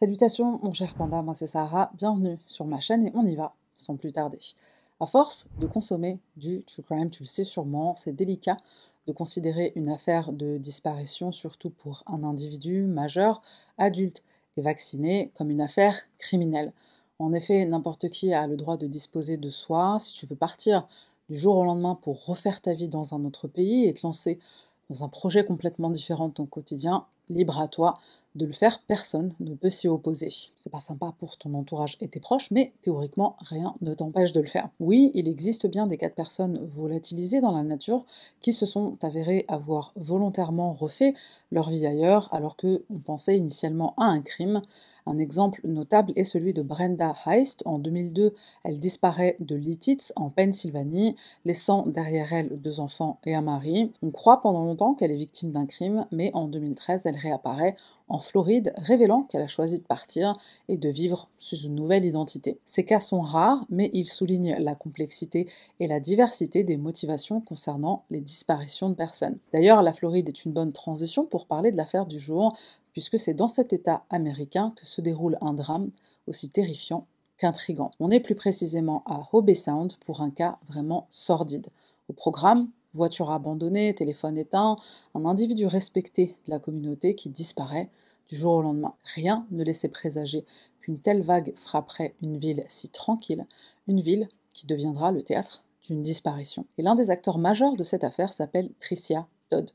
Salutations mon cher panda, moi c'est Sarah, bienvenue sur ma chaîne et on y va, sans plus tarder. À force de consommer du true crime, tu le sais sûrement, c'est délicat de considérer une affaire de disparition, surtout pour un individu majeur, adulte et vacciné, comme une affaire criminelle. En effet, n'importe qui a le droit de disposer de soi. Si tu veux partir du jour au lendemain pour refaire ta vie dans un autre pays et te lancer dans un projet complètement différent de ton quotidien, libre à toi de le faire, personne ne peut s'y opposer. C'est pas sympa pour ton entourage et tes proches, mais théoriquement, rien ne t'empêche de le faire. Oui, il existe bien des cas de personnes volatilisées dans la nature qui se sont avérées avoir volontairement refait leur vie ailleurs alors qu'on pensait initialement à un crime. Un exemple notable est celui de Brenda Heist. En 2002, elle disparaît de Lititz en Pennsylvanie, laissant derrière elle deux enfants et un mari. On croit pendant longtemps qu'elle est victime d'un crime, mais en 2013, elle réapparaît en Floride, révélant qu'elle a choisi de partir et de vivre sous une nouvelle identité. Ces cas sont rares, mais ils soulignent la complexité et la diversité des motivations concernant les disparitions de personnes. D'ailleurs, la Floride est une bonne transition pour parler de l'affaire du jour, puisque c'est dans cet État américain que se déroule un drame aussi terrifiant qu'intrigant. On est plus précisément à Hobey Sound pour un cas vraiment sordide. Au programme, voiture abandonnée, téléphone éteint, un individu respecté de la communauté qui disparaît du jour au lendemain. Rien ne laissait présager qu'une telle vague frapperait une ville si tranquille, une ville qui deviendra le théâtre d'une disparition. Et l'un des acteurs majeurs de cette affaire s'appelle Tricia Todd.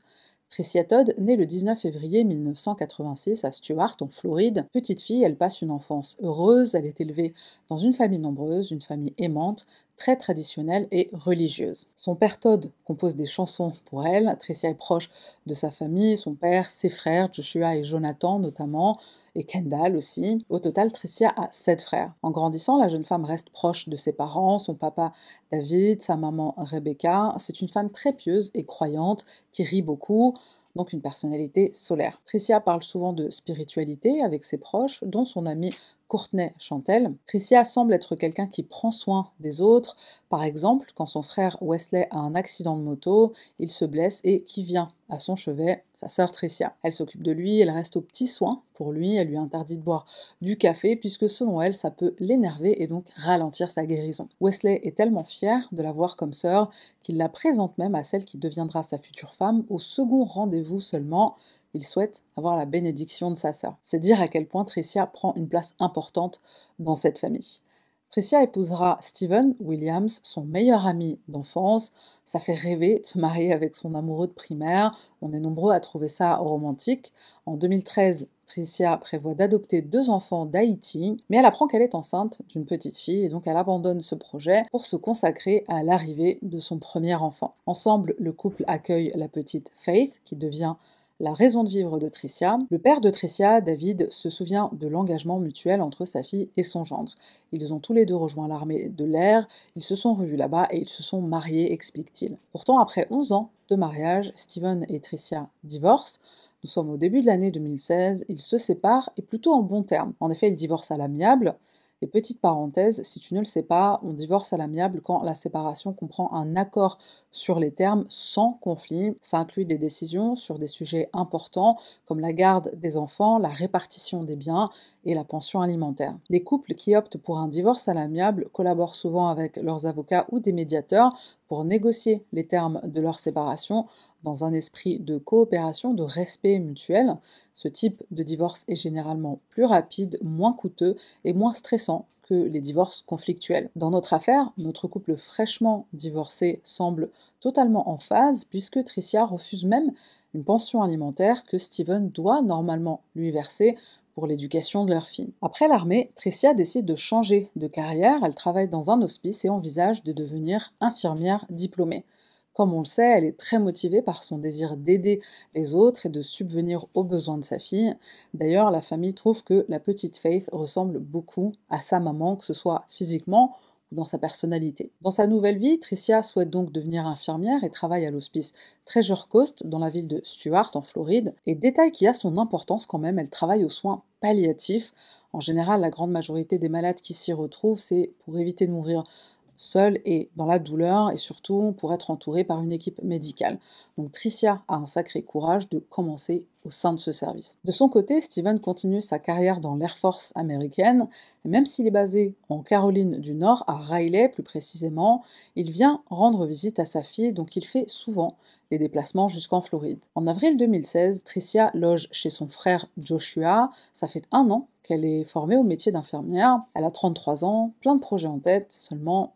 Tricia Todd, née le 19 février 1986 à Stuart, en Floride, petite fille, elle passe une enfance heureuse, elle est élevée dans une famille nombreuse, une famille aimante, très traditionnelle et religieuse. Son père Todd compose des chansons pour elle. Tricia est proche de sa famille, son père, ses frères, Joshua et Jonathan notamment, et Kendall aussi. Au total, Tricia a sept frères. En grandissant, la jeune femme reste proche de ses parents, son papa David, sa maman Rebecca. C'est une femme très pieuse et croyante qui rit beaucoup donc une personnalité solaire. Tricia parle souvent de spiritualité avec ses proches, dont son ami Courtney Chantel, Tricia semble être quelqu'un qui prend soin des autres. Par exemple, quand son frère Wesley a un accident de moto, il se blesse et qui vient à son chevet Sa sœur Tricia. Elle s'occupe de lui, elle reste aux petits soins pour lui, elle lui interdit de boire du café puisque selon elle, ça peut l'énerver et donc ralentir sa guérison. Wesley est tellement fier de la voir comme sœur qu'il la présente même à celle qui deviendra sa future femme au second rendez-vous seulement il souhaite avoir la bénédiction de sa sœur. C'est dire à quel point Tricia prend une place importante dans cette famille. Tricia épousera Stephen Williams, son meilleur ami d'enfance. Ça fait rêver de se marier avec son amoureux de primaire. On est nombreux à trouver ça romantique. En 2013, Tricia prévoit d'adopter deux enfants d'Haïti, mais elle apprend qu'elle est enceinte d'une petite fille et donc elle abandonne ce projet pour se consacrer à l'arrivée de son premier enfant. Ensemble, le couple accueille la petite Faith, qui devient la raison de vivre de Tricia. Le père de Tricia, David, se souvient de l'engagement mutuel entre sa fille et son gendre. Ils ont tous les deux rejoint l'armée de l'air, ils se sont revus là-bas et ils se sont mariés, explique-t-il. Pourtant, après 11 ans de mariage, Steven et Tricia divorcent. Nous sommes au début de l'année 2016, ils se séparent et plutôt en bons termes. En effet, ils divorcent à l'amiable. Et petite parenthèse, si tu ne le sais pas, on divorce à l'amiable quand la séparation comprend un accord sur les termes sans conflit. Ça inclut des décisions sur des sujets importants comme la garde des enfants, la répartition des biens et la pension alimentaire. Les couples qui optent pour un divorce à l'amiable collaborent souvent avec leurs avocats ou des médiateurs pour négocier les termes de leur séparation dans un esprit de coopération, de respect mutuel. Ce type de divorce est généralement plus rapide, moins coûteux et moins stressant que les divorces conflictuels. Dans notre affaire, notre couple fraîchement divorcé semble totalement en phase puisque Tricia refuse même une pension alimentaire que Steven doit normalement lui verser pour l'éducation de leur fille. Après l'armée, Tricia décide de changer de carrière, elle travaille dans un hospice et envisage de devenir infirmière diplômée. Comme on le sait, elle est très motivée par son désir d'aider les autres et de subvenir aux besoins de sa fille. D'ailleurs, la famille trouve que la petite Faith ressemble beaucoup à sa maman, que ce soit physiquement ou dans sa personnalité. Dans sa nouvelle vie, Tricia souhaite donc devenir infirmière et travaille à l'hospice Treasure Coast dans la ville de Stuart en Floride. Et détail qui a son importance quand même, elle travaille aux soins palliatifs. En général, la grande majorité des malades qui s'y retrouvent, c'est pour éviter de mourir seul et dans la douleur et surtout pour être entouré par une équipe médicale. Donc Tricia a un sacré courage de commencer au sein de ce service. De son côté, Steven continue sa carrière dans l'Air Force américaine, même s'il est basé en Caroline du Nord, à Riley plus précisément, il vient rendre visite à sa fille, donc il fait souvent les déplacements jusqu'en Floride. En avril 2016, Tricia loge chez son frère Joshua, ça fait un an qu'elle est formée au métier d'infirmière, elle a 33 ans, plein de projets en tête, seulement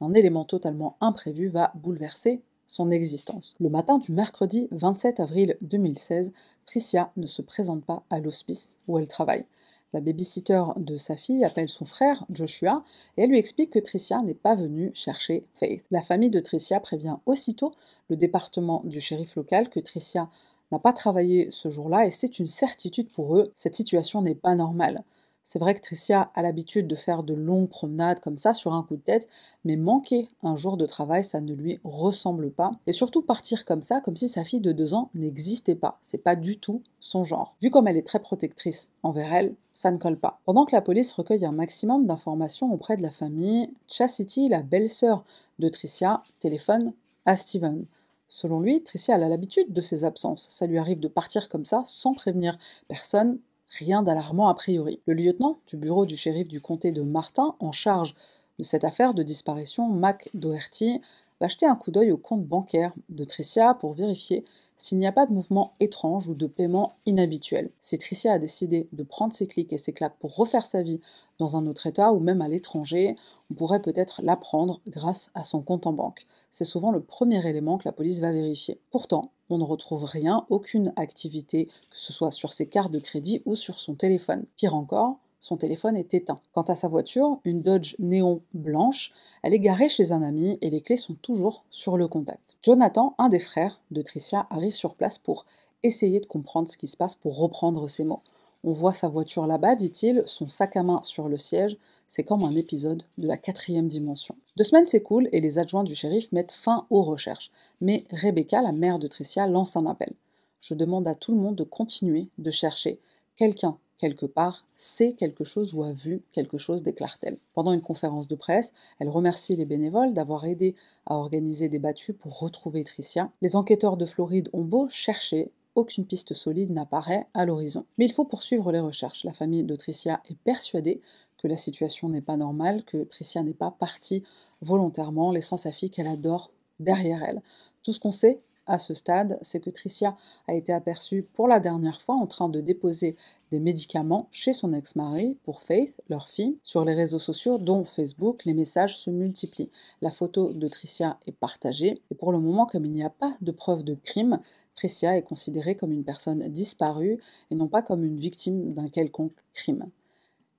un élément totalement imprévu va bouleverser son existence. Le matin du mercredi 27 avril 2016, Tricia ne se présente pas à l'hospice où elle travaille. La babysitter de sa fille appelle son frère, Joshua, et elle lui explique que Tricia n'est pas venue chercher Faith. La famille de Tricia prévient aussitôt le département du shérif local que Tricia n'a pas travaillé ce jour-là et c'est une certitude pour eux, cette situation n'est pas normale. C'est vrai que Tricia a l'habitude de faire de longues promenades comme ça sur un coup de tête, mais manquer un jour de travail, ça ne lui ressemble pas. Et surtout partir comme ça, comme si sa fille de deux ans n'existait pas. C'est pas du tout son genre. Vu comme elle est très protectrice envers elle, ça ne colle pas. Pendant que la police recueille un maximum d'informations auprès de la famille, Chastity, la belle-sœur de Tricia, téléphone à Steven. Selon lui, Tricia a l'habitude de ses absences. Ça lui arrive de partir comme ça sans prévenir personne Rien d'alarmant a priori. Le lieutenant du bureau du shérif du comté de Martin, en charge de cette affaire de disparition, Mac Doherty, va jeter un coup d'œil au compte bancaire de Tricia pour vérifier s'il n'y a pas de mouvement étrange ou de paiement inhabituel. Si Tricia a décidé de prendre ses clics et ses claques pour refaire sa vie dans un autre état ou même à l'étranger, on pourrait peut-être l'apprendre grâce à son compte en banque. C'est souvent le premier élément que la police va vérifier. Pourtant, on ne retrouve rien, aucune activité, que ce soit sur ses cartes de crédit ou sur son téléphone. Pire encore, son téléphone est éteint. Quant à sa voiture, une Dodge néon blanche, elle est garée chez un ami et les clés sont toujours sur le contact. Jonathan, un des frères de Tricia, arrive sur place pour essayer de comprendre ce qui se passe pour reprendre ses mots. On voit sa voiture là-bas, dit-il, son sac à main sur le siège, c'est comme un épisode de la quatrième dimension. Deux semaines s'écoulent et les adjoints du shérif mettent fin aux recherches. Mais Rebecca, la mère de Tricia, lance un appel. Je demande à tout le monde de continuer de chercher. Quelqu'un quelque part, sait quelque chose ou a vu quelque chose, déclare-t-elle. Pendant une conférence de presse, elle remercie les bénévoles d'avoir aidé à organiser des battues pour retrouver Tricia. Les enquêteurs de Floride ont beau chercher, aucune piste solide n'apparaît à l'horizon. Mais il faut poursuivre les recherches. La famille de Tricia est persuadée que la situation n'est pas normale, que Tricia n'est pas partie volontairement, laissant sa fille qu'elle adore derrière elle. Tout ce qu'on sait, à ce stade, c'est que Tricia a été aperçue pour la dernière fois en train de déposer des médicaments chez son ex-mari pour Faith, leur fille, sur les réseaux sociaux dont Facebook, les messages se multiplient. La photo de Tricia est partagée et pour le moment, comme il n'y a pas de preuve de crime, Tricia est considérée comme une personne disparue et non pas comme une victime d'un quelconque crime.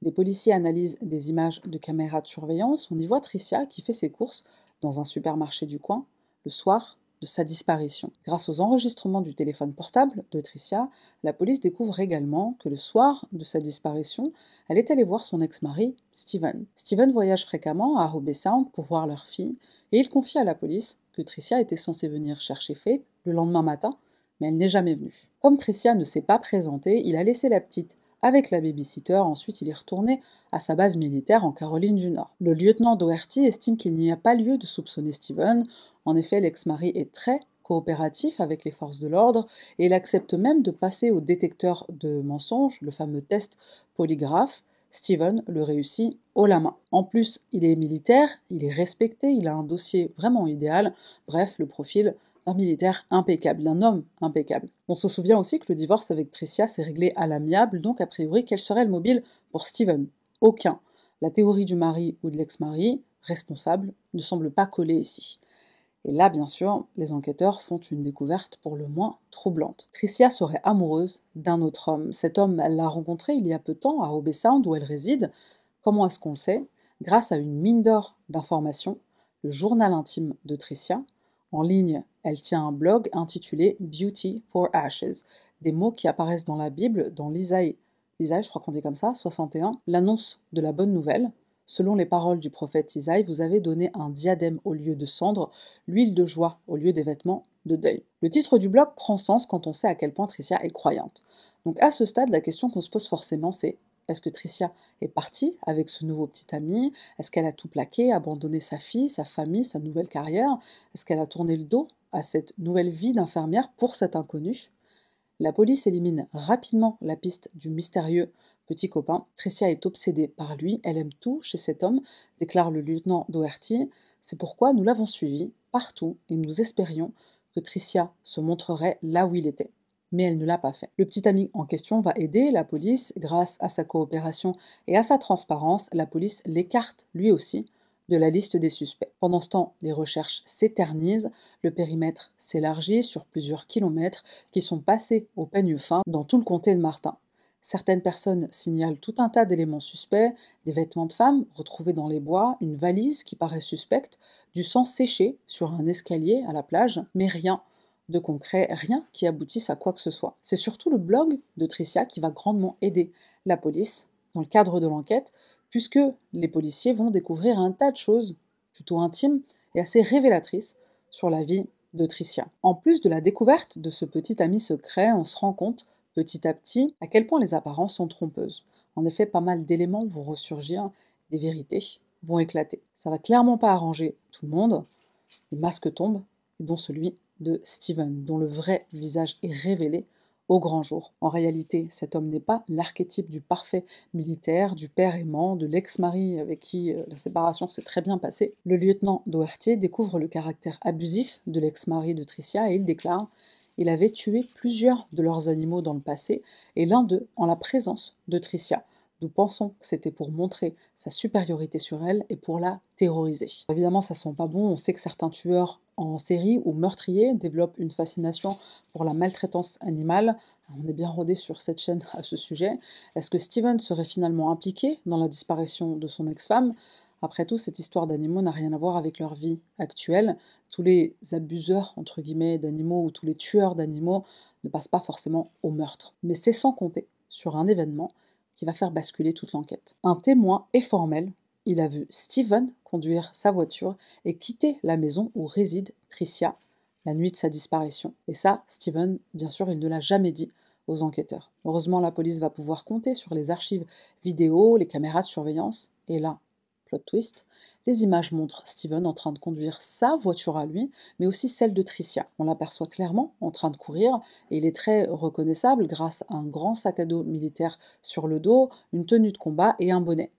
Les policiers analysent des images de caméras de surveillance. On y voit Tricia qui fait ses courses dans un supermarché du coin le soir de sa disparition. Grâce aux enregistrements du téléphone portable de Tricia, la police découvre également que le soir de sa disparition, elle est allée voir son ex-mari, Steven. Steven voyage fréquemment à Hobbsound Sound pour voir leur fille et il confie à la police que Tricia était censée venir chercher Fay le lendemain matin, mais elle n'est jamais venue. Comme Tricia ne s'est pas présentée, il a laissé la petite avec la baby-sitter, ensuite il est retourné à sa base militaire en Caroline du Nord. Le lieutenant Doherty estime qu'il n'y a pas lieu de soupçonner Steven. En effet, l'ex-mari est très coopératif avec les forces de l'ordre et il accepte même de passer au détecteur de mensonges, le fameux test polygraphe. Steven le réussit haut la main. En plus, il est militaire, il est respecté, il a un dossier vraiment idéal, bref, le profil un militaire impeccable, d'un homme impeccable. On se souvient aussi que le divorce avec Tricia s'est réglé à l'amiable, donc a priori, quel serait le mobile pour Steven Aucun. La théorie du mari ou de l'ex-mari, responsable, ne semble pas coller ici. Et là, bien sûr, les enquêteurs font une découverte pour le moins troublante. Tricia serait amoureuse d'un autre homme. Cet homme, elle l'a rencontré il y a peu de temps à Obey Sound où elle réside. Comment est-ce qu'on le sait Grâce à une mine d'or d'informations, le journal intime de Tricia, en ligne elle tient un blog intitulé Beauty for Ashes, des mots qui apparaissent dans la Bible, dans l'Isaïe. L'Isaïe, je crois qu'on dit comme ça, 61, l'annonce de la bonne nouvelle. Selon les paroles du prophète Isaïe, vous avez donné un diadème au lieu de cendre, l'huile de joie au lieu des vêtements de deuil. Le titre du blog prend sens quand on sait à quel point Tricia est croyante. Donc à ce stade, la question qu'on se pose forcément, c'est est-ce que Tricia est partie avec ce nouveau petit ami Est-ce qu'elle a tout plaqué, abandonné sa fille, sa famille, sa nouvelle carrière Est-ce qu'elle a tourné le dos à cette nouvelle vie d'infirmière pour cet inconnu. La police élimine rapidement la piste du mystérieux petit copain. Tricia est obsédée par lui, elle aime tout chez cet homme, déclare le lieutenant Doherty. C'est pourquoi nous l'avons suivi partout et nous espérions que Tricia se montrerait là où il était. Mais elle ne l'a pas fait. Le petit ami en question va aider la police. Grâce à sa coopération et à sa transparence, la police l'écarte lui aussi de la liste des suspects. Pendant ce temps, les recherches s'éternisent, le périmètre s'élargit sur plusieurs kilomètres qui sont passés au peigne fin dans tout le comté de Martin. Certaines personnes signalent tout un tas d'éléments suspects, des vêtements de femmes retrouvés dans les bois, une valise qui paraît suspecte, du sang séché sur un escalier à la plage, mais rien de concret, rien qui aboutisse à quoi que ce soit. C'est surtout le blog de Tricia qui va grandement aider la police dans le cadre de l'enquête puisque les policiers vont découvrir un tas de choses plutôt intimes et assez révélatrices sur la vie de Tricia. En plus de la découverte de ce petit ami secret, on se rend compte petit à petit à quel point les apparences sont trompeuses. En effet, pas mal d'éléments vont ressurgir, des vérités vont éclater. Ça va clairement pas arranger tout le monde. Les masques tombent, dont celui de Steven, dont le vrai visage est révélé au grand jour. En réalité, cet homme n'est pas l'archétype du parfait militaire, du père aimant, de l'ex-mari avec qui euh, la séparation s'est très bien passée. Le lieutenant Doherty découvre le caractère abusif de l'ex-mari de Tricia et il déclare il avait tué plusieurs de leurs animaux dans le passé, et l'un d'eux en la présence de Tricia. Nous pensons que c'était pour montrer sa supériorité sur elle et pour la terroriser. Évidemment, ça sent pas bon, on sait que certains tueurs en série où meurtrier développe une fascination pour la maltraitance animale. On est bien rodé sur cette chaîne à ce sujet. Est-ce que Steven serait finalement impliqué dans la disparition de son ex-femme après tout, cette histoire d'animaux n'a rien à voir avec leur vie actuelle. Tous les abuseurs, entre guillemets, d'animaux ou tous les tueurs d'animaux ne passent pas forcément au meurtre. Mais c'est sans compter sur un événement qui va faire basculer toute l'enquête. Un témoin est formel il a vu Steven conduire sa voiture et quitter la maison où réside Tricia la nuit de sa disparition. Et ça, Steven, bien sûr, il ne l'a jamais dit aux enquêteurs. Heureusement, la police va pouvoir compter sur les archives vidéo, les caméras de surveillance. Et là, plot twist, les images montrent Steven en train de conduire sa voiture à lui, mais aussi celle de Tricia. On l'aperçoit clairement en train de courir, et il est très reconnaissable grâce à un grand sac à dos militaire sur le dos, une tenue de combat et un bonnet.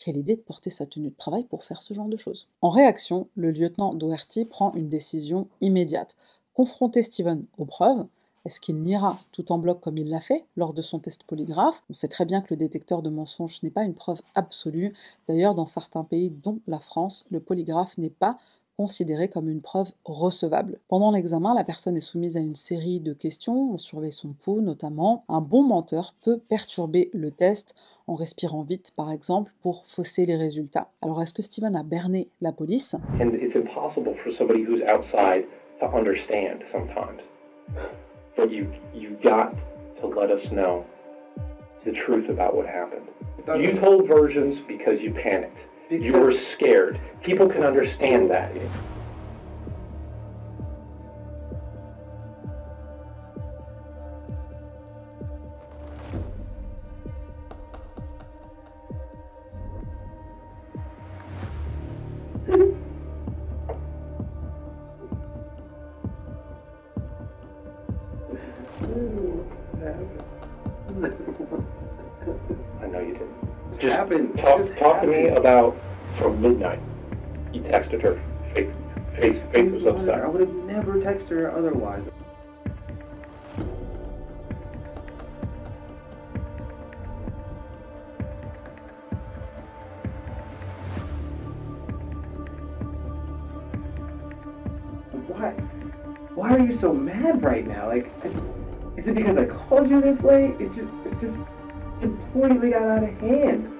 Quelle idée de porter sa tenue de travail pour faire ce genre de choses En réaction, le lieutenant Doherty prend une décision immédiate. Confronter Steven aux preuves, est-ce qu'il niera tout en bloc comme il l'a fait lors de son test polygraphe On sait très bien que le détecteur de mensonges n'est pas une preuve absolue. D'ailleurs, dans certains pays, dont la France, le polygraphe n'est pas considérée comme une preuve recevable. Pendant l'examen, la personne est soumise à une série de questions, on surveille son pouls notamment. Un bon menteur peut perturber le test en respirant vite par exemple pour fausser les résultats. Alors est-ce que Steven a berné la police to let us know the truth about what happened. You told versions because you panicked. you were scared. People can understand that. or otherwise. Why, why are you so mad right now? Like, is it because I called you this late? It just, it just completely got out of hand.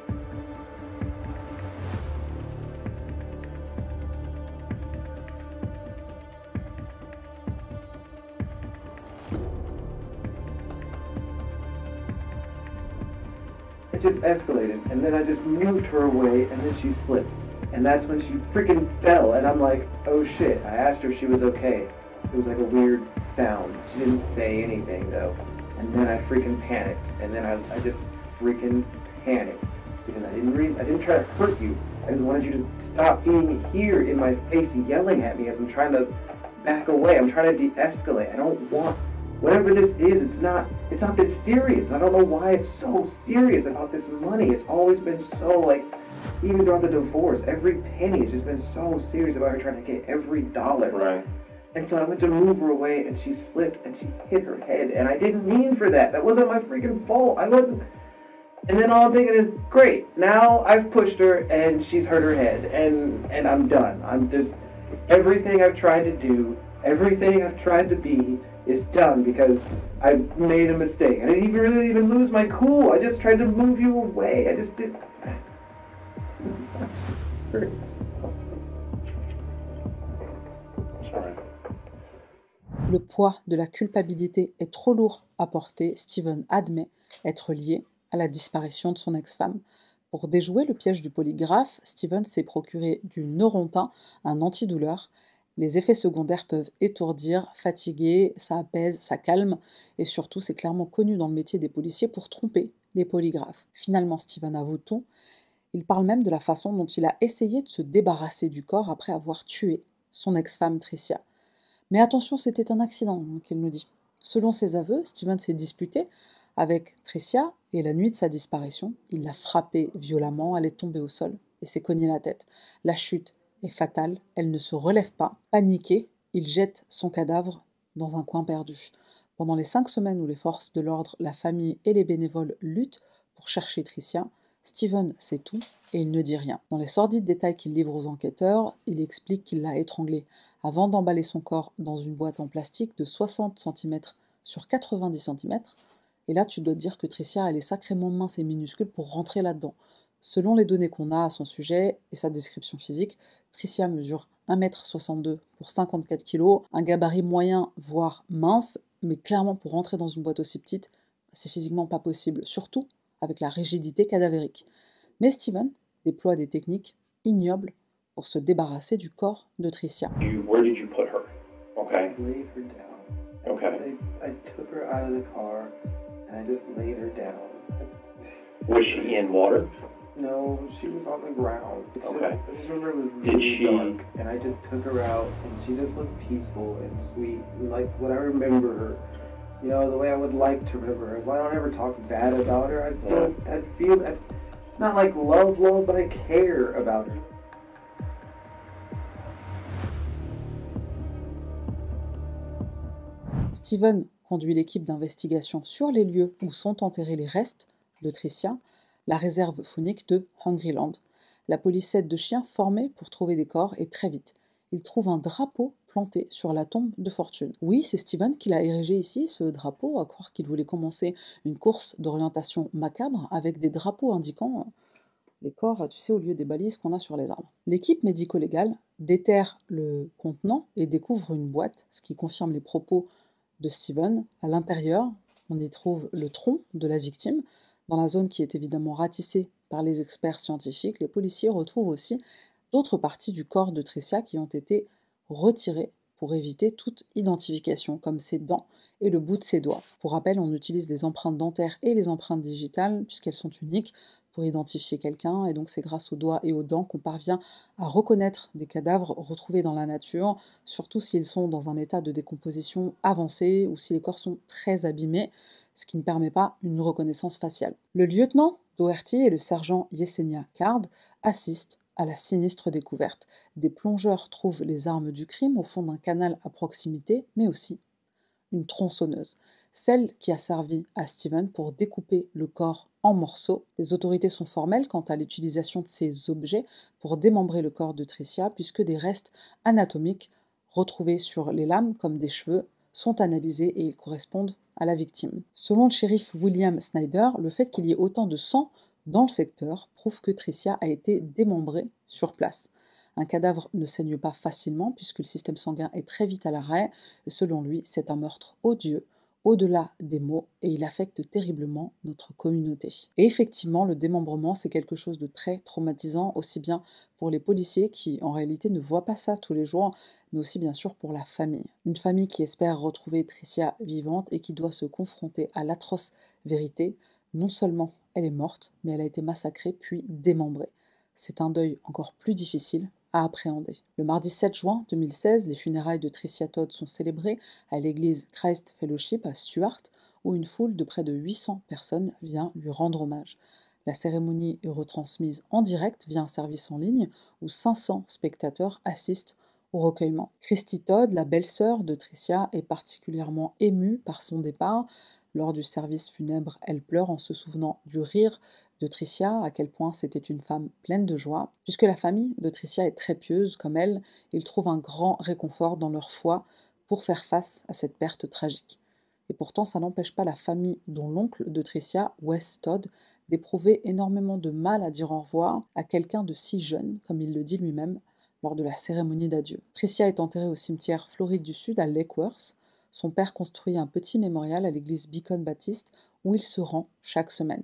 escalated. And then I just moved her away, and then she slipped. And that's when she freaking fell. And I'm like, oh shit. I asked her if she was okay. It was like a weird sound. She didn't say anything, though. And then I freaking panicked. And then I, I just freaking panicked. Because I didn't, re- I didn't try to hurt you. I just wanted you to stop being here in my face yelling at me as I'm trying to back away. I'm trying to de-escalate. I don't want whatever this is, it's not it's not that serious. I don't know why it's so serious about this money. It's always been so like even during the divorce, every penny has just been so serious about her trying to get every dollar. Right. And so I went to move her away and she slipped and she hit her head and I didn't mean for that. That wasn't my freaking fault. I wasn't and then all I'm thinking is, great, now I've pushed her and she's hurt her head and and I'm done. I'm just everything I've tried to do, everything I've tried to be Le poids de la culpabilité est trop lourd à porter. Steven admet être lié à la disparition de son ex-femme. Pour déjouer le piège du polygraphe, Steven s'est procuré du Norontin, un antidouleur, les effets secondaires peuvent étourdir, fatiguer, ça apaise, ça calme, et surtout c'est clairement connu dans le métier des policiers pour tromper les polygraphes. Finalement, Steven avoue-t-on. il parle même de la façon dont il a essayé de se débarrasser du corps après avoir tué son ex-femme Tricia. Mais attention, c'était un accident, hein, qu'il nous dit. Selon ses aveux, Steven s'est disputé avec Tricia et la nuit de sa disparition, il l'a frappée violemment, elle est tombée au sol et s'est cognée la tête. La chute est fatale, elle ne se relève pas. Paniqué, il jette son cadavre dans un coin perdu. Pendant les cinq semaines où les forces de l'ordre, la famille et les bénévoles luttent pour chercher Tricia, Steven sait tout et il ne dit rien. Dans les sordides détails qu'il livre aux enquêteurs, il explique qu'il l'a étranglée avant d'emballer son corps dans une boîte en plastique de 60 cm sur 90 cm. Et là, tu dois dire que Tricia, elle est sacrément mince et minuscule pour rentrer là-dedans. Selon les données qu'on a à son sujet et sa description physique, Tricia mesure 1m62 pour 54 kg, un gabarit moyen voire mince, mais clairement pour rentrer dans une boîte aussi petite, c'est physiquement pas possible, surtout avec la rigidité cadavérique. Mais Steven déploie des techniques ignobles pour se débarrasser du corps de Tricia. No, she was on the ground. Okay. was really she... dark, and I just took her out, and she just looked peaceful and sweet, like what I remember her. You know, the way I would like to remember her. If I don't ever talk bad about her, I'd still, yeah. I'd feel, I'd, not like love, love, but I care about her. Steven conduit l'équipe d'investigation sur les lieux où sont enterrés les restes de Tricia la réserve faunique de Hungryland. La policette de chiens formée pour trouver des corps et très vite, il trouve un drapeau planté sur la tombe de fortune. Oui, c'est Steven qui l'a érigé ici, ce drapeau, à croire qu'il voulait commencer une course d'orientation macabre avec des drapeaux indiquant euh, les corps, tu sais, au lieu des balises qu'on a sur les arbres. L'équipe médico-légale déterre le contenant et découvre une boîte, ce qui confirme les propos de Steven. À l'intérieur, on y trouve le tronc de la victime, dans la zone qui est évidemment ratissée par les experts scientifiques, les policiers retrouvent aussi d'autres parties du corps de Tricia qui ont été retirées pour éviter toute identification, comme ses dents et le bout de ses doigts. Pour rappel, on utilise les empreintes dentaires et les empreintes digitales, puisqu'elles sont uniques, pour identifier quelqu'un, et donc c'est grâce aux doigts et aux dents qu'on parvient à reconnaître des cadavres retrouvés dans la nature, surtout s'ils sont dans un état de décomposition avancé ou si les corps sont très abîmés ce qui ne permet pas une reconnaissance faciale. Le lieutenant Doherty et le sergent Yesenia Card assistent à la sinistre découverte. Des plongeurs trouvent les armes du crime au fond d'un canal à proximité, mais aussi une tronçonneuse, celle qui a servi à Steven pour découper le corps en morceaux. Les autorités sont formelles quant à l'utilisation de ces objets pour démembrer le corps de Tricia, puisque des restes anatomiques retrouvés sur les lames, comme des cheveux, sont analysés et ils correspondent à la victime. Selon le shérif William Snyder, le fait qu'il y ait autant de sang dans le secteur prouve que Tricia a été démembrée sur place. Un cadavre ne saigne pas facilement puisque le système sanguin est très vite à l'arrêt. Selon lui, c'est un meurtre odieux au-delà des mots et il affecte terriblement notre communauté. Et effectivement, le démembrement, c'est quelque chose de très traumatisant, aussi bien pour les policiers qui en réalité ne voient pas ça tous les jours, mais aussi bien sûr pour la famille. Une famille qui espère retrouver Tricia vivante et qui doit se confronter à l'atroce vérité, non seulement elle est morte, mais elle a été massacrée puis démembrée. C'est un deuil encore plus difficile appréhender. Le mardi 7 juin 2016, les funérailles de Tricia Todd sont célébrées à l'église Christ Fellowship à Stuart, où une foule de près de 800 personnes vient lui rendre hommage. La cérémonie est retransmise en direct via un service en ligne où 500 spectateurs assistent au recueillement. Christy Todd, la belle-sœur de Tricia, est particulièrement émue par son départ. Lors du service funèbre, elle pleure en se souvenant du rire de Tricia, à quel point c'était une femme pleine de joie. Puisque la famille de Tricia est très pieuse comme elle, ils trouvent un grand réconfort dans leur foi pour faire face à cette perte tragique. Et pourtant, ça n'empêche pas la famille dont l'oncle de Tricia, Wes Todd, d'éprouver énormément de mal à dire au revoir à quelqu'un de si jeune, comme il le dit lui-même, lors de la cérémonie d'adieu. Tricia est enterrée au cimetière Floride du Sud à Lake Worth. Son père construit un petit mémorial à l'église Beacon Baptiste où il se rend chaque semaine.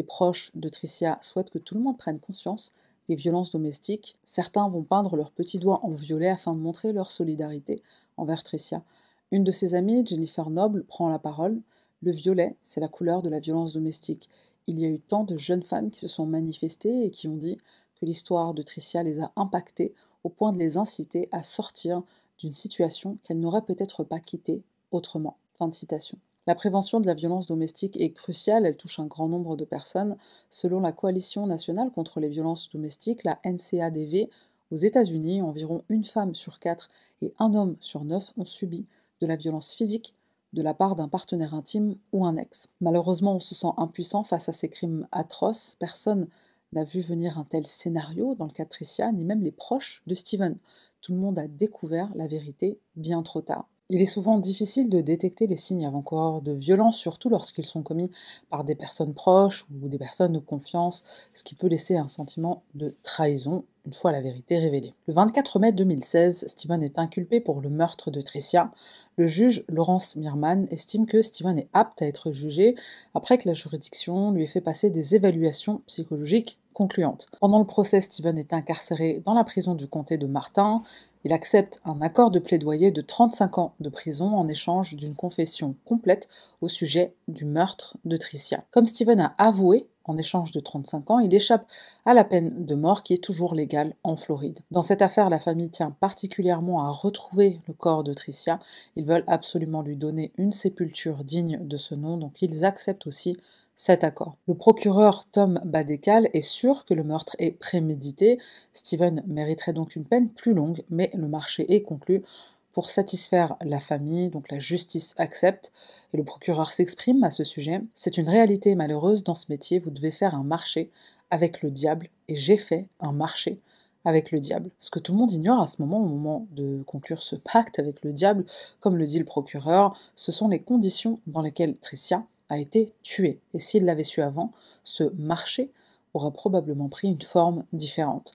Les proches de Tricia souhaitent que tout le monde prenne conscience des violences domestiques. Certains vont peindre leurs petits doigts en violet afin de montrer leur solidarité envers Tricia. Une de ses amies, Jennifer Noble, prend la parole. Le violet, c'est la couleur de la violence domestique. Il y a eu tant de jeunes femmes qui se sont manifestées et qui ont dit que l'histoire de Tricia les a impactées au point de les inciter à sortir d'une situation qu'elles n'auraient peut-être pas quittée autrement. Fin de citation. La prévention de la violence domestique est cruciale, elle touche un grand nombre de personnes. Selon la Coalition nationale contre les violences domestiques, la NCADV, aux États-Unis, environ une femme sur quatre et un homme sur neuf ont subi de la violence physique de la part d'un partenaire intime ou un ex. Malheureusement, on se sent impuissant face à ces crimes atroces. Personne n'a vu venir un tel scénario dans le cas de Tricia, ni même les proches de Steven. Tout le monde a découvert la vérité bien trop tard. Il est souvent difficile de détecter les signes avant-coureurs de violence, surtout lorsqu'ils sont commis par des personnes proches ou des personnes de confiance, ce qui peut laisser un sentiment de trahison une fois la vérité révélée. Le 24 mai 2016, Steven est inculpé pour le meurtre de Tricia. Le juge Laurence Mirman estime que Steven est apte à être jugé après que la juridiction lui ait fait passer des évaluations psychologiques concluantes. Pendant le procès, Steven est incarcéré dans la prison du comté de Martin. Il accepte un accord de plaidoyer de 35 ans de prison en échange d'une confession complète au sujet du meurtre de Tricia. Comme Steven a avoué en échange de 35 ans, il échappe à la peine de mort qui est toujours légale en Floride. Dans cette affaire, la famille tient particulièrement à retrouver le corps de Tricia. Ils veulent absolument lui donner une sépulture digne de ce nom, donc ils acceptent aussi cet accord. Le procureur Tom Badekal est sûr que le meurtre est prémédité. Steven mériterait donc une peine plus longue, mais le marché est conclu pour satisfaire la famille, donc la justice accepte, et le procureur s'exprime à ce sujet. C'est une réalité malheureuse dans ce métier, vous devez faire un marché avec le diable, et j'ai fait un marché avec le diable. Ce que tout le monde ignore à ce moment, au moment de conclure ce pacte avec le diable, comme le dit le procureur, ce sont les conditions dans lesquelles Tricia a été tuée. Et s'il l'avait su avant, ce marché aura probablement pris une forme différente.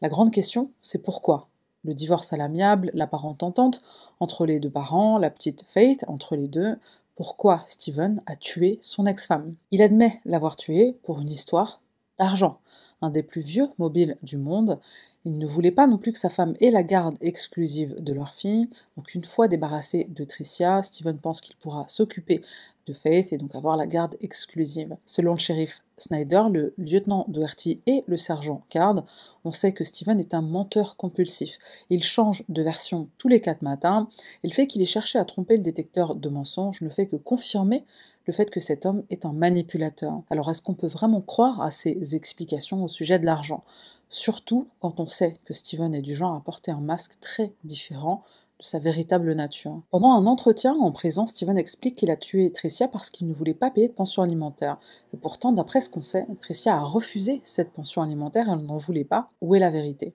La grande question, c'est pourquoi le divorce à l'amiable, la parente-entente entre les deux parents, la petite Faith entre les deux, pourquoi Steven a tué son ex-femme. Il admet l'avoir tué pour une histoire d'argent. Un des plus vieux mobiles du monde, il ne voulait pas non plus que sa femme ait la garde exclusive de leur fille, donc une fois débarrassé de Tricia, Steven pense qu'il pourra s'occuper de Faith et donc avoir la garde exclusive. Selon le shérif Snyder, le lieutenant Doherty et le sergent Card, on sait que Steven est un menteur compulsif. Il change de version tous les quatre matins et le fait qu'il ait cherché à tromper le détecteur de mensonges ne fait que confirmer le fait que cet homme est un manipulateur. Alors est-ce qu'on peut vraiment croire à ces explications au sujet de l'argent Surtout quand on sait que Steven est du genre à porter un masque très différent de sa véritable nature. Pendant un entretien en prison, Steven explique qu'il a tué Tricia parce qu'il ne voulait pas payer de pension alimentaire. Et pourtant, d'après ce qu'on sait, Tricia a refusé cette pension alimentaire, elle n'en voulait pas. Où est la vérité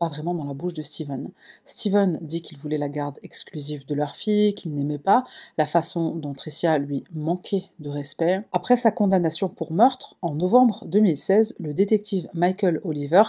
pas vraiment dans la bouche de Steven. Steven dit qu'il voulait la garde exclusive de leur fille, qu'il n'aimait pas la façon dont Tricia lui manquait de respect. Après sa condamnation pour meurtre, en novembre 2016, le détective Michael Oliver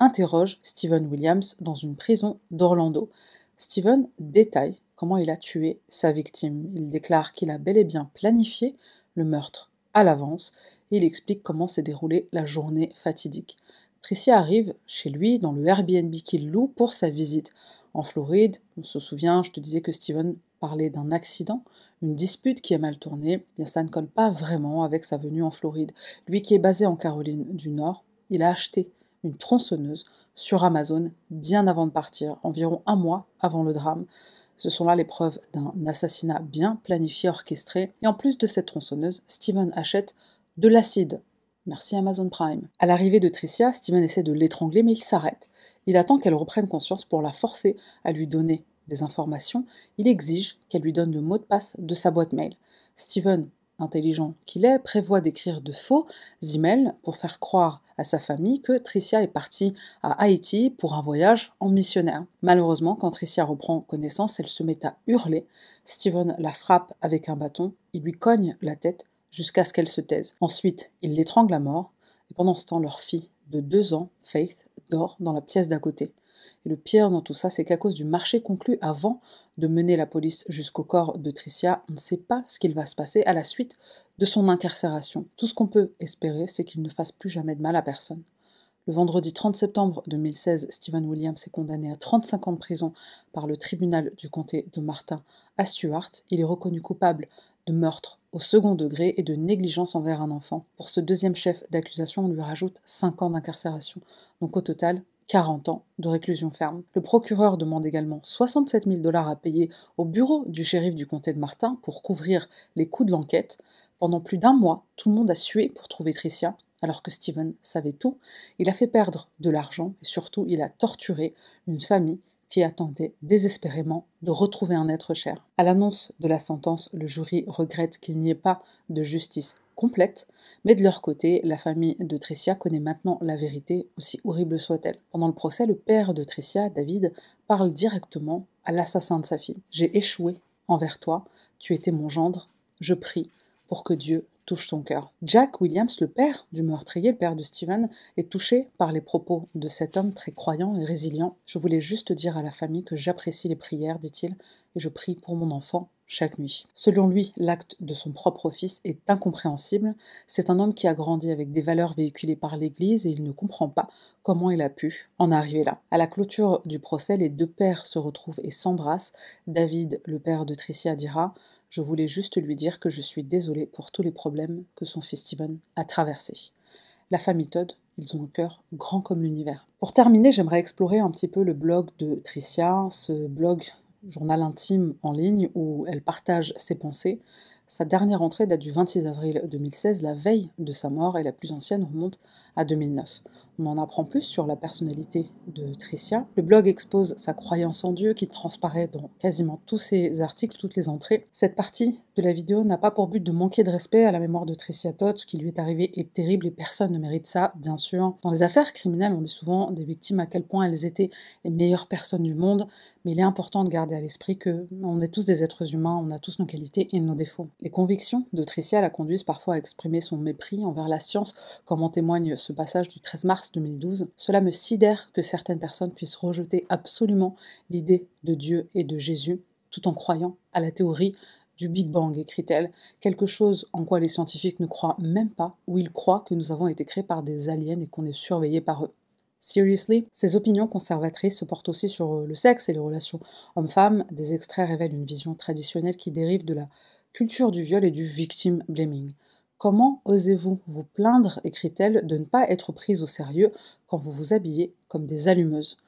interroge Steven Williams dans une prison d'Orlando. Steven détaille comment il a tué sa victime. Il déclare qu'il a bel et bien planifié le meurtre à l'avance et il explique comment s'est déroulée la journée fatidique. Tricia arrive chez lui dans le Airbnb qu'il loue pour sa visite. En Floride, on se souvient, je te disais que Steven parlait d'un accident, une dispute qui a mal tourné. ça ne colle pas vraiment avec sa venue en Floride. Lui qui est basé en Caroline du Nord, il a acheté tronçonneuse sur Amazon bien avant de partir, environ un mois avant le drame. Ce sont là les preuves d'un assassinat bien planifié, orchestré. Et en plus de cette tronçonneuse, Steven achète de l'acide. Merci Amazon Prime. À l'arrivée de Tricia, Steven essaie de l'étrangler, mais il s'arrête. Il attend qu'elle reprenne conscience pour la forcer à lui donner des informations. Il exige qu'elle lui donne le mot de passe de sa boîte mail. Steven intelligent qu'il est, prévoit d'écrire de faux emails pour faire croire à sa famille que Tricia est partie à Haïti pour un voyage en missionnaire. Malheureusement, quand Tricia reprend connaissance, elle se met à hurler. Steven la frappe avec un bâton, il lui cogne la tête jusqu'à ce qu'elle se taise. Ensuite, il l'étrangle à mort, et pendant ce temps, leur fille de deux ans, Faith, dort dans la pièce d'à côté. Et le pire dans tout ça, c'est qu'à cause du marché conclu avant de mener la police jusqu'au corps de Tricia, on ne sait pas ce qu'il va se passer à la suite de son incarcération. Tout ce qu'on peut espérer, c'est qu'il ne fasse plus jamais de mal à personne. Le vendredi 30 septembre 2016, Stephen Williams est condamné à 35 ans de prison par le tribunal du comté de Martin à Stuart. Il est reconnu coupable de meurtre au second degré et de négligence envers un enfant. Pour ce deuxième chef d'accusation, on lui rajoute 5 ans d'incarcération. Donc au total, 40 ans de réclusion ferme. Le procureur demande également 67 000 dollars à payer au bureau du shérif du comté de Martin pour couvrir les coûts de l'enquête. Pendant plus d'un mois, tout le monde a sué pour trouver Tricia, alors que Steven savait tout. Il a fait perdre de l'argent et surtout il a torturé une famille qui attendait désespérément de retrouver un être cher. À l'annonce de la sentence, le jury regrette qu'il n'y ait pas de justice complète, mais de leur côté, la famille de Tricia connaît maintenant la vérité, aussi horrible soit-elle. Pendant le procès, le père de Tricia, David, parle directement à l'assassin de sa fille. J'ai échoué envers toi, tu étais mon gendre, je prie pour que Dieu touche ton cœur. Jack Williams, le père du meurtrier, le père de Steven, est touché par les propos de cet homme très croyant et résilient. Je voulais juste dire à la famille que j'apprécie les prières, dit-il, et je prie pour mon enfant chaque nuit. Selon lui, l'acte de son propre fils est incompréhensible. C'est un homme qui a grandi avec des valeurs véhiculées par l'Église et il ne comprend pas comment il a pu en arriver là. À la clôture du procès, les deux pères se retrouvent et s'embrassent. David, le père de Tricia, dira je voulais juste lui dire que je suis désolée pour tous les problèmes que son fils Steven a traversés. La famille Todd, ils ont un cœur grand comme l'univers. Pour terminer, j'aimerais explorer un petit peu le blog de Tricia, ce blog journal intime en ligne où elle partage ses pensées. Sa dernière entrée date du 26 avril 2016, la veille de sa mort, et la plus ancienne remonte à 2009 on en apprend plus sur la personnalité de Tricia. Le blog expose sa croyance en Dieu qui transparaît dans quasiment tous ses articles, toutes les entrées. Cette partie de la vidéo n'a pas pour but de manquer de respect à la mémoire de Tricia Todd. Ce qui lui est arrivé est terrible et personne ne mérite ça, bien sûr. Dans les affaires criminelles, on dit souvent des victimes à quel point elles étaient les meilleures personnes du monde, mais il est important de garder à l'esprit que on est tous des êtres humains, on a tous nos qualités et nos défauts. Les convictions de Tricia la conduisent parfois à exprimer son mépris envers la science, comme en témoigne ce passage du 13 mars 2012, cela me sidère que certaines personnes puissent rejeter absolument l'idée de Dieu et de Jésus tout en croyant à la théorie du Big Bang, écrit-elle, quelque chose en quoi les scientifiques ne croient même pas, où ils croient que nous avons été créés par des aliens et qu'on est surveillés par eux. Seriously, ces opinions conservatrices se portent aussi sur euh, le sexe et les relations hommes-femmes. Des extraits révèlent une vision traditionnelle qui dérive de la culture du viol et du victim blaming. Comment osez-vous vous plaindre, écrit-elle, de ne pas être prise au sérieux quand vous vous habillez comme des allumeuses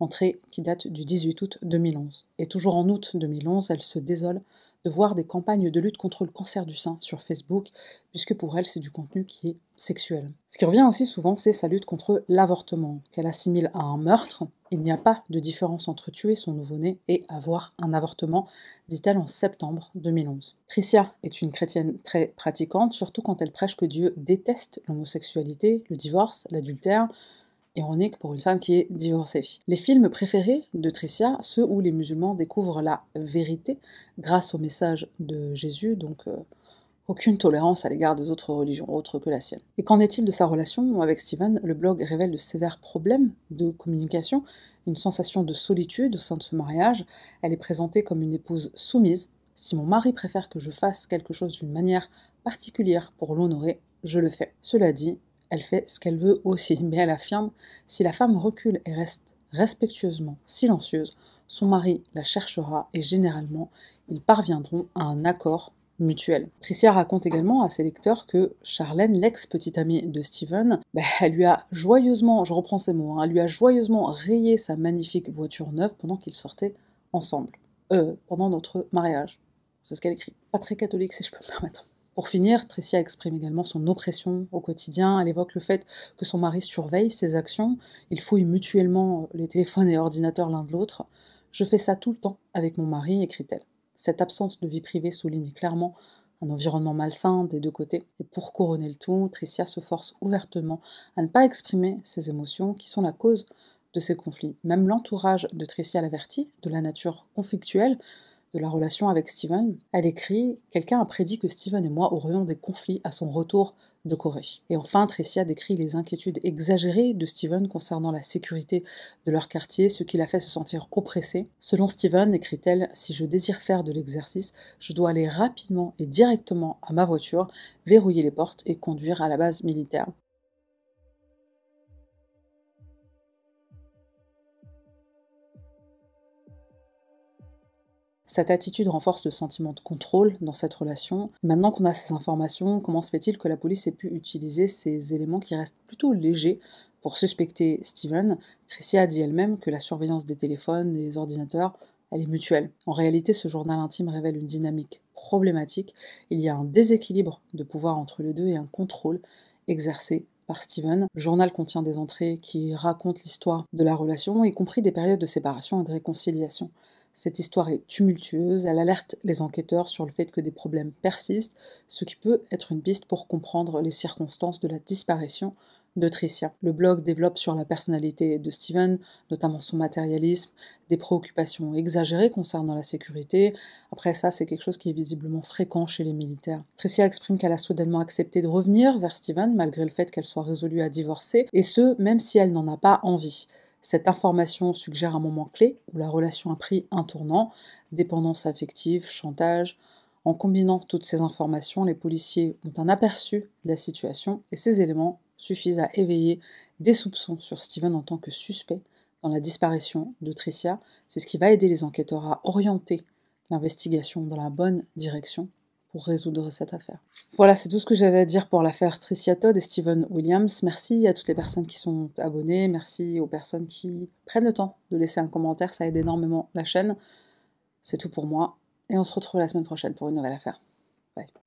Entrée qui date du 18 août 2011. Et toujours en août 2011, elle se désole de voir des campagnes de lutte contre le cancer du sein sur Facebook, puisque pour elle, c'est du contenu qui est sexuel. Ce qui revient aussi souvent, c'est sa lutte contre l'avortement, qu'elle assimile à un meurtre, il n'y a pas de différence entre tuer son nouveau-né et avoir un avortement, dit-elle en septembre 2011. Tricia est une chrétienne très pratiquante, surtout quand elle prêche que Dieu déteste l'homosexualité, le divorce, l'adultère, ironique pour une femme qui est divorcée. Les films préférés de Tricia, ceux où les musulmans découvrent la vérité grâce au message de Jésus, donc... Euh, aucune tolérance à l'égard des autres religions, autres que la sienne. Et qu'en est-il de sa relation avec Steven Le blog révèle de sévères problèmes de communication, une sensation de solitude au sein de ce mariage. Elle est présentée comme une épouse soumise. Si mon mari préfère que je fasse quelque chose d'une manière particulière pour l'honorer, je le fais. Cela dit, elle fait ce qu'elle veut aussi, mais elle affirme, si la femme recule et reste respectueusement silencieuse, son mari la cherchera et généralement ils parviendront à un accord mutuelle. Tricia raconte également à ses lecteurs que Charlène, l'ex-petite amie de Steven, bah, elle lui a joyeusement, je reprends ses mots, hein, elle lui a joyeusement rayé sa magnifique voiture neuve pendant qu'ils sortaient ensemble, euh, pendant notre mariage. C'est ce qu'elle écrit. Pas très catholique si je peux me permettre. Pour finir, Tricia exprime également son oppression au quotidien. Elle évoque le fait que son mari surveille ses actions. Il fouille mutuellement les téléphones et ordinateurs l'un de l'autre. Je fais ça tout le temps avec mon mari, écrit-elle. Cette absence de vie privée souligne clairement un environnement malsain des deux côtés. Et pour couronner le tout, Tricia se force ouvertement à ne pas exprimer ses émotions qui sont la cause de ces conflits. Même l'entourage de Tricia l'avertit de la nature conflictuelle de la relation avec Steven. Elle écrit Quelqu'un a prédit que Steven et moi aurions des conflits à son retour de Corée. Et enfin, Tricia décrit les inquiétudes exagérées de Steven concernant la sécurité de leur quartier, ce qui l'a fait se sentir oppressé. Selon Steven, écrit-elle, si je désire faire de l'exercice, je dois aller rapidement et directement à ma voiture, verrouiller les portes et conduire à la base militaire. Cette attitude renforce le sentiment de contrôle dans cette relation. Maintenant qu'on a ces informations, comment se fait-il que la police ait pu utiliser ces éléments qui restent plutôt légers pour suspecter Steven Tricia a dit elle-même que la surveillance des téléphones, des ordinateurs, elle est mutuelle. En réalité, ce journal intime révèle une dynamique problématique. Il y a un déséquilibre de pouvoir entre les deux et un contrôle exercé par Steven. Le journal contient des entrées qui racontent l'histoire de la relation, y compris des périodes de séparation et de réconciliation. Cette histoire est tumultueuse, elle alerte les enquêteurs sur le fait que des problèmes persistent, ce qui peut être une piste pour comprendre les circonstances de la disparition de Tricia. Le blog développe sur la personnalité de Steven, notamment son matérialisme, des préoccupations exagérées concernant la sécurité. Après ça, c'est quelque chose qui est visiblement fréquent chez les militaires. Tricia exprime qu'elle a soudainement accepté de revenir vers Steven malgré le fait qu'elle soit résolue à divorcer, et ce, même si elle n'en a pas envie. Cette information suggère un moment clé où la relation a pris un tournant, dépendance affective, chantage, en combinant toutes ces informations, les policiers ont un aperçu de la situation et ces éléments suffisent à éveiller des soupçons sur Steven en tant que suspect dans la disparition de Tricia. C'est ce qui va aider les enquêteurs à orienter l'investigation dans la bonne direction pour résoudre cette affaire. Voilà, c'est tout ce que j'avais à dire pour l'affaire Tricia Todd et Steven Williams. Merci à toutes les personnes qui sont abonnées, merci aux personnes qui prennent le temps de laisser un commentaire, ça aide énormément la chaîne. C'est tout pour moi et on se retrouve la semaine prochaine pour une nouvelle affaire. Bye.